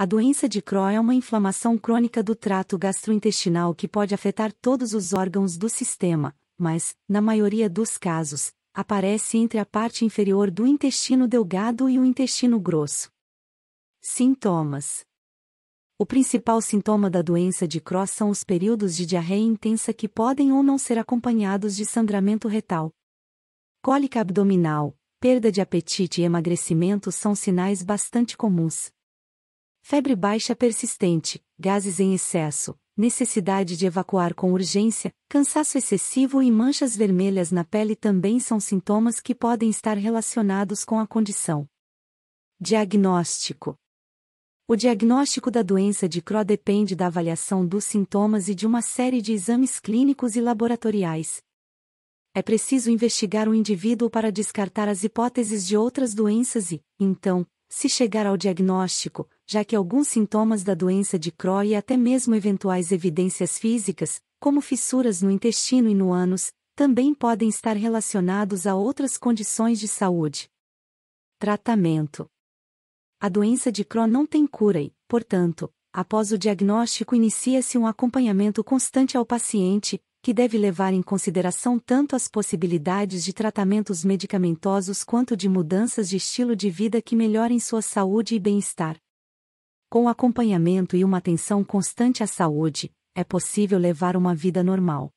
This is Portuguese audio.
A doença de Crohn é uma inflamação crônica do trato gastrointestinal que pode afetar todos os órgãos do sistema, mas, na maioria dos casos, aparece entre a parte inferior do intestino delgado e o intestino grosso. Sintomas O principal sintoma da doença de Crohn são os períodos de diarreia intensa que podem ou não ser acompanhados de sangramento retal. Cólica abdominal, perda de apetite e emagrecimento são sinais bastante comuns febre baixa persistente, gases em excesso, necessidade de evacuar com urgência, cansaço excessivo e manchas vermelhas na pele também são sintomas que podem estar relacionados com a condição. Diagnóstico: O diagnóstico da doença de Crohn depende da avaliação dos sintomas e de uma série de exames clínicos e laboratoriais. É preciso investigar o indivíduo para descartar as hipóteses de outras doenças e, então, se chegar ao diagnóstico, já que alguns sintomas da doença de Crohn e até mesmo eventuais evidências físicas, como fissuras no intestino e no ânus, também podem estar relacionados a outras condições de saúde. Tratamento: A doença de Crohn não tem cura e, portanto, após o diagnóstico inicia-se um acompanhamento constante ao paciente, que deve levar em consideração tanto as possibilidades de tratamentos medicamentosos quanto de mudanças de estilo de vida que melhorem sua saúde e bem-estar. Com acompanhamento e uma atenção constante à saúde, é possível levar uma vida normal.